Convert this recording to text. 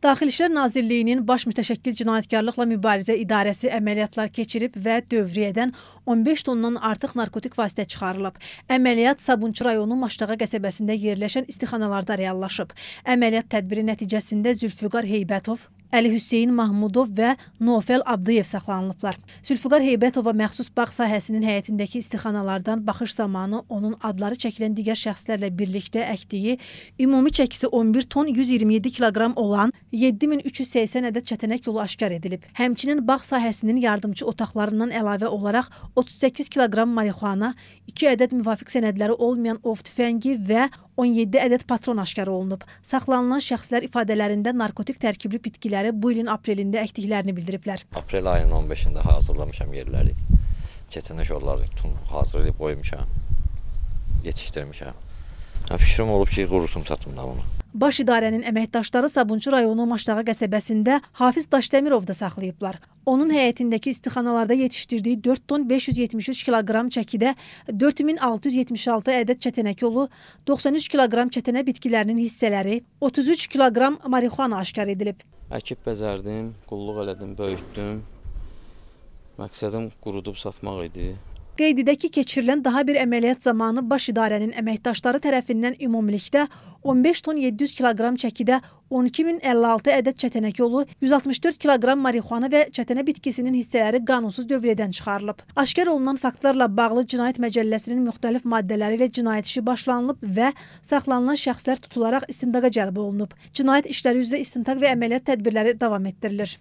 Daxili İşlər Nazirliyinin Baş Mütəşəkkil Cinayətkarlıqla Mübarizə İdarəsi əməliyyatlar keçirib və dövriyədən 15 tondan artıq narkotik vasitə çıxarılıb. Əməliyyat Sabunçu rayonu Maştağa qəsəbəsində yerləşən istixanalarda reallaşıb. Əməliyyat tədbiri nəticəsində Zülfüqar Heybətov Əli Hüseyn Mahmudov və Nofel Abdıyev saxlanılıblar. Sülfüqar Heybətova məxsus bağ sahəsinin həyətindəki istixanalardan baxış zamanı onun adları çəkilən digər şəxslərlə birlikdə əkdiyi ümumi çəkisi 11 ton 127 kiloqram olan 7380 ədəd çətənək yolu aşkar edilib. Həmçinin bağ sahəsinin yardımcı otaqlarından əlavə olaraq 38 kiloqram marixuana, 2 ədəd müvafiq sənədləri olmayan ov tüfəngi və 17 ədəd patron aşkar olunub. Saxlanılan şəxslər ifadələrində narkotik tərkibli bitkiləri bu ilin aprelində əkdiklərini bildiriblər. Aprel ayının 15-də hazırlamışam yerləri. Keçənə şorları tutun, hazırlayıb qoymuşam, yetişdirmişəm. Fikrim olub ki, qurursum çatımda bunu. Baş idarənin əməkdaşları Sabunçu rayonu Maşdağa qəsəbəsində Hafiz Daşdəmirov da saxlayıblar. Onun həyətindəki istixanalarda yetişdirdiyi 4 ton 573 kiloqram çəkidə 4676 ədəd çətənək yolu, 93 kiloqram çətənə bitkilərinin hissələri, 33 kiloqram marixuana aşkar edilib. Əkib bəzərdim, qulluq elədim, böyütdüm. Məqsədim qurudub satmaq idi. Qeyd edək ki, keçirilən daha bir əməliyyat zamanı baş idarənin əməkdaşları tərəfindən ümumilikdə 15 ton 700 kiloqram çəkidə 12056 ədəd çətənək yolu, 164 kiloqram marixuana və çətənə bitkisinin hissələri qanunsuz dövrədən çıxarılıb. Aşkar olunan faktlarla bağlı Cinayət Məcəlləsinin müxtəlif maddələri ilə cinayət işi başlanılıb və saxlanılan şəxslər tutularaq istintaqa cəlb olunub. Cinayət işləri üzrə istintaq və əməliyyat tədbirləri davam etdirilir.